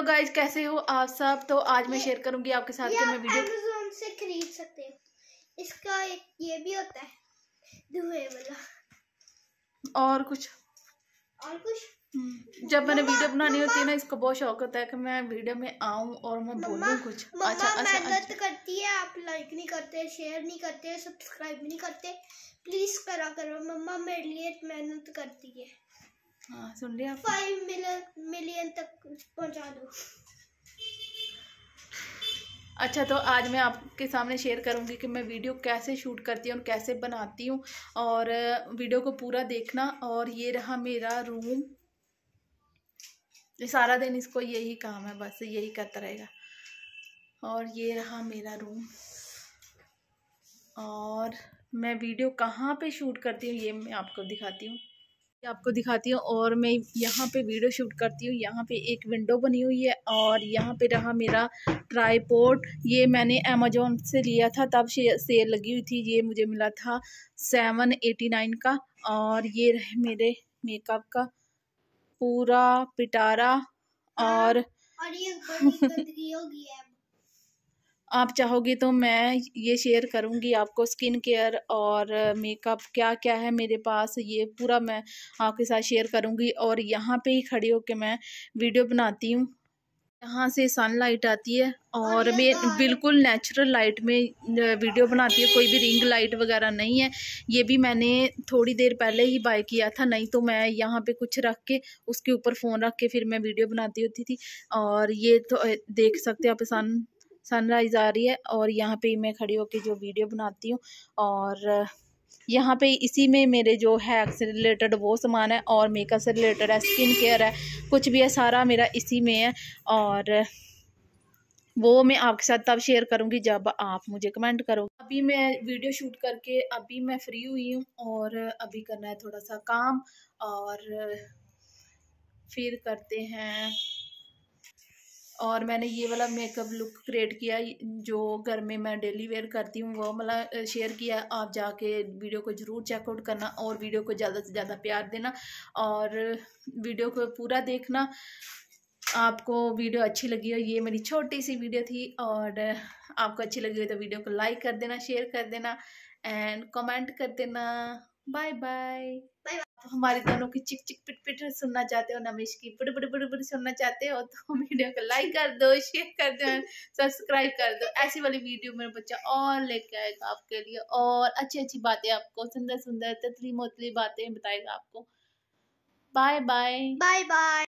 Hello guys कैसे हो आप सब तो आज मैं शेयर करूंगी आपके साथ कि मैं वीडियो Amazon से खरीद सकते हैं इसका एक ये भी होता है धुएं वाला और कुछ और कुछ हम्म, जब मैंने वीडियो बनानी होती है ना इसको बहुत शौक होता है कि मैं वीडियो में आऊं और मैं बोलूं कुछ अच्छा अच्छा मेहनत अच्छा। करती है आप लाइक नहीं करते शेयर नहीं करते सब्सक्राइब नहीं करते प्लीज करा करो मम्मा मेरे लिए मेहनत करती है हाँ सुन लिया आप फाइव मिलियन मिलियन तक पहुंचा दो अच्छा तो आज मैं आपके सामने शेयर करूंगी कि मैं वीडियो कैसे शूट करती हूँ और कैसे बनाती हूँ और वीडियो को पूरा देखना और ये रहा मेरा रूम सारा दिन इसको यही काम है बस यही करता रहेगा और ये रहा मेरा रूम और मैं वीडियो कहाँ पे शूट करती हूँ ये मैं आपको दिखाती हूँ आपको दिखाती हूँ और मैं यहाँ पे वीडियो शूट करती हूँ यहाँ पे एक विंडो बनी हुई है और यहाँ पे रहा मेरा ट्राईपोर्ट ये मैंने अमेजोन से लिया था तब सेल लगी हुई थी ये मुझे मिला था सेवन एटी नाइन का और ये रहे मेरे मेकअप का पूरा पिटारा और, और ये आप चाहोगे तो मैं ये शेयर करूँगी आपको स्किन केयर और मेकअप क्या क्या है मेरे पास ये पूरा मैं आपके साथ शेयर करूँगी और यहाँ पे ही खड़ी होकर मैं वीडियो बनाती हूँ यहाँ से सनलाइट आती है और मैं बिल्कुल नेचुरल लाइट में वीडियो बनाती है कोई भी रिंग लाइट वगैरह नहीं है ये भी मैंने थोड़ी देर पहले ही बाय किया था नहीं तो मैं यहाँ पे कुछ रख के उसके ऊपर फ़ोन रख के फिर मैं वीडियो बनाती होती थी और ये तो देख सकते हैं आप सन सनराइज़ आ रही है और यहाँ पे मैं खड़ी होकर जो वीडियो बनाती हूँ और यहाँ पे इसी में मेरे जो है से रिलेटेड वो सामान है और मेकअप से रिलेटेड है स्किन केयर है कुछ भी है सारा मेरा इसी में है और वो मैं आपके साथ तब शेयर करूँगी जब आप मुझे कमेंट करोगे अभी मैं वीडियो शूट करके अभी मैं फ्री हुई हूँ और अभी करना है थोड़ा सा काम और फिर करते हैं और मैंने ये वाला मेकअप लुक क्रिएट किया जो घर में मैं डेली वेयर करती हूँ वो मतलब शेयर किया आप जाके वीडियो को ज़रूर चेकआउट करना और वीडियो को ज़्यादा से ज़्यादा प्यार देना और वीडियो को पूरा देखना आपको वीडियो अच्छी लगी हो ये मेरी छोटी सी वीडियो थी और आपको अच्छी लगी हो तो वीडियो को लाइक कर देना शेयर कर देना एंड कमेंट कर देना बाय बाय तो हमारे दोनों की चिक चिक पिट पिट सुनना चाहते हो नमेश की बुड़ बुड़ बुड़ बुड़ सुनना चाहते हो तो वीडियो को लाइक कर दो शेयर कर दो सब्सक्राइब कर दो ऐसी वाली वीडियो मेरा बच्चा और लेके आएगा आपके लिए और अच्छी अच्छी बातें आपको सुंदर सुंदर तथली मोतली बातें बताएगा आपको बाय बाय बाय बाय